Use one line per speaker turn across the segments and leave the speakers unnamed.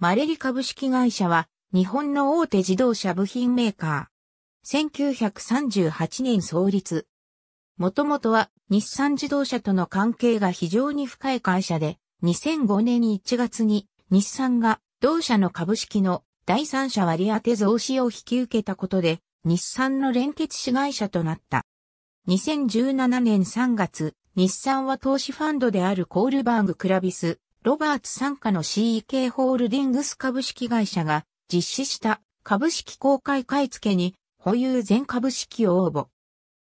マレリ株式会社は、日本の大手自動車部品メーカー。1938年創立。もともとは日産自動車との関係が非常に深い会社で、2005年1月に日産が同社の株式の第三者割当増資を引き受けたことで、日産の連結子会社となった。2017年3月、日産は投資ファンドであるコールバーグ・クラビス、ロバーツ傘下の CEK ホールディングス株式会社が実施した株式公開買付に保有全株式を応募。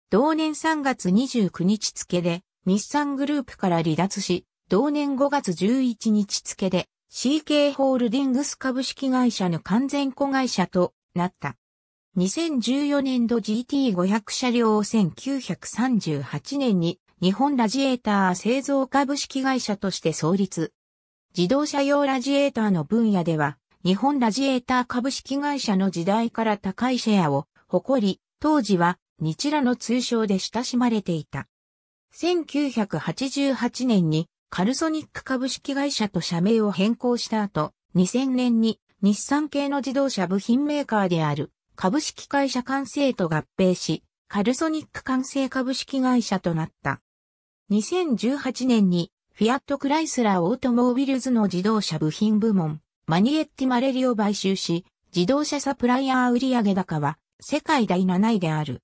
同年3月29日付で日産グループから離脱し、同年5月11日付で CK ホールディングス株式会社の完全子会社となった。2014年度 GT500 車両を1938年に日本ラジエーター製造株式会社として創立。自動車用ラジエーターの分野では、日本ラジエーター株式会社の時代から高いシェアを誇り、当時は日ラの通称で親しまれていた。1988年にカルソニック株式会社と社名を変更した後、2000年に日産系の自動車部品メーカーである株式会社完成と合併し、カルソニック完成株式会社となった。2018年にフィアット・クライスラー・オートモービルズの自動車部品部門、マニエッティ・マレリを買収し、自動車サプライヤー売上高は世界第7位である。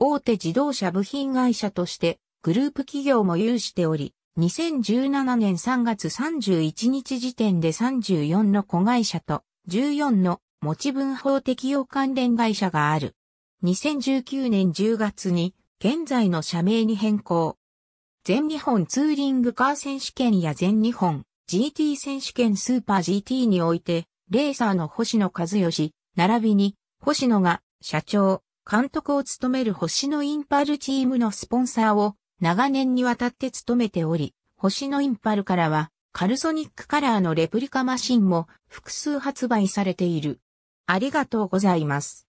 大手自動車部品会社としてグループ企業も有しており、2017年3月31日時点で34の子会社と14の持ち分法適用関連会社がある。2019年10月に現在の社名に変更。全日本ツーリングカー選手権や全日本 GT 選手権スーパー GT において、レーサーの星野和義、並びに星野が社長、監督を務める星野インパルチームのスポンサーを長年にわたって務めており、星野インパルからはカルソニックカラーのレプリカマシンも複数発売されている。ありがとうございます。